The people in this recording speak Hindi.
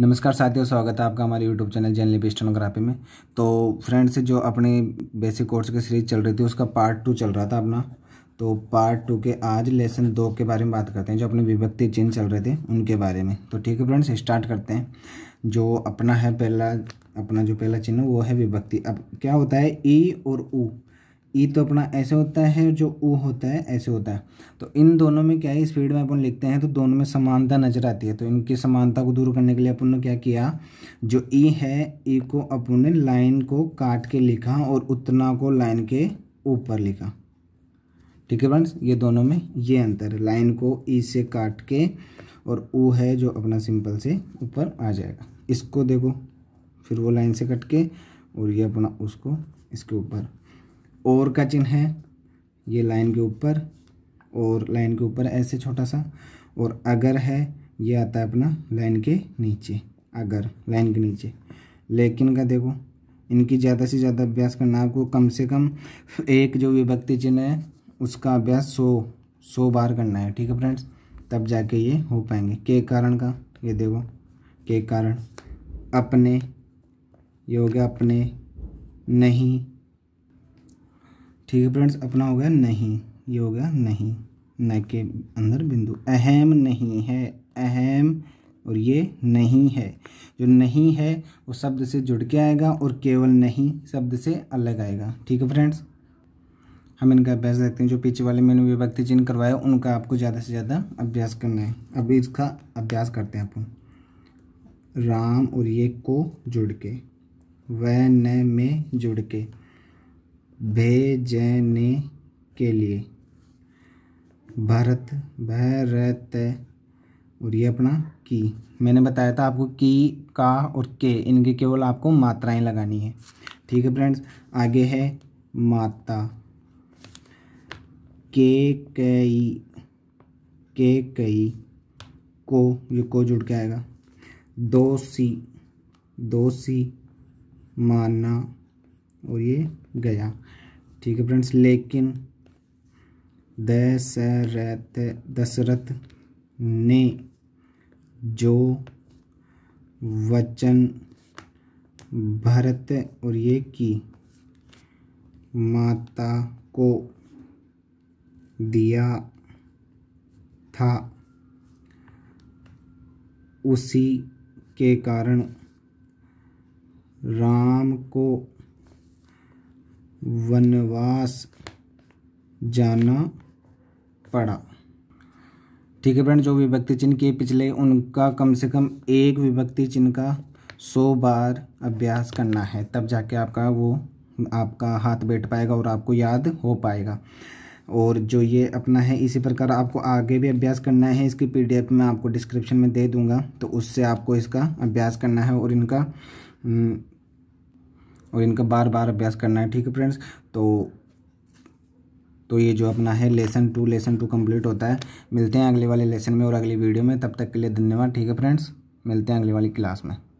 नमस्कार साथियों स्वागत है आपका हमारे यूट्यूब चैनल जर्नली पेस्टोनोग्राफी में तो फ्रेंड्स जो अपने बेसिक कोर्स की सीरीज चल रही थी उसका पार्ट टू चल रहा था अपना तो पार्ट टू के आज लेसन दो के बारे में बात करते हैं जो अपने विभक्ति चिन्ह चल रहे थे उनके बारे में तो ठीक है फ्रेंड्स स्टार्ट करते हैं जो अपना है पहला अपना जो पहला चिन्ह वो है विभक्ति अब क्या होता है ई और ऊ ई तो अपना ऐसे होता है जो ऊ होता है ऐसे होता है तो इन दोनों में क्या है स्पीड में अपन लिखते हैं तो दोनों में समानता नजर आती है तो इनकी समानता को दूर करने के लिए अपन ने क्या किया जो ई है ई को अपन ने लाइन को काट के लिखा और उतना को लाइन के ऊपर लिखा ठीक है फ्रेंड्स ये दोनों में ये अंतर है लाइन को ई से काट के और ओ है जो अपना सिंपल से ऊपर आ जाएगा इसको देखो फिर वो लाइन से कट के और ये अपना उसको इसके ऊपर और का चिन्ह है ये लाइन के ऊपर और लाइन के ऊपर ऐसे छोटा सा और अगर है ये आता है अपना लाइन के नीचे अगर लाइन के नीचे लेकिन का देखो इनकी ज़्यादा से ज़्यादा अभ्यास करना आपको कम से कम एक जो विभक्ति चिन्ह है उसका अभ्यास सौ सौ बार करना है ठीक है फ्रेंड्स तब जाके ये हो पाएंगे के कारण का ये देखो के कारण अपने ये हो गया अपने नहीं ठीक है फ्रेंड्स अपना हो गया नहीं ये हो गया नहीं न के अंदर बिंदु अहम नहीं है अहम और ये नहीं है जो नहीं है वो शब्द से जुड़ के आएगा और केवल नहीं शब्द से अलग आएगा ठीक है फ्रेंड्स हम इनका अभ्यास देखते हैं जो पीछे वाले मैंने विभक्ति चिन्ह करवाया उनका आपको ज़्यादा से ज़्यादा अभ्यास करना है अब इसका अभ्यास करते हैं आप राम और ये को जुड़ के वह न में जुड़ के भेजने के लिए भरत भरत और ये अपना की मैंने बताया था आपको की का और के इनके केवल आपको मात्राएं लगानी है ठीक है फ्रेंड्स आगे है माता के कई के कई को ये को जुड़ के आएगा दो सी दो सी माना और ये गया ठीक है फ्रेंड्स लेकिन दशरथ दशरथ ने जो वचन भरत और ये की माता को दिया था उसी के कारण राम को वनवास जाना पड़ा ठीक है फ्रेंड जो विभक्ति चिन्ह किए पिछले उनका कम से कम एक विभक्ति चिन्ह का सौ बार अभ्यास करना है तब जाके आपका वो आपका हाथ बैठ पाएगा और आपको याद हो पाएगा और जो ये अपना है इसी प्रकार आपको आगे भी अभ्यास करना है इसकी पीडीएफ मैं आपको डिस्क्रिप्शन में दे दूंगा तो उससे आपको इसका अभ्यास करना है और इनका और इनका बार बार अभ्यास करना है ठीक है फ्रेंड्स तो तो ये जो अपना है lesson two lesson two complete होता है मिलते हैं अगले वाले लेसन में और अगली वीडियो में तब तक के लिए धन्यवाद ठीक है फ्रेंड्स मिलते हैं अगले वाली क्लास में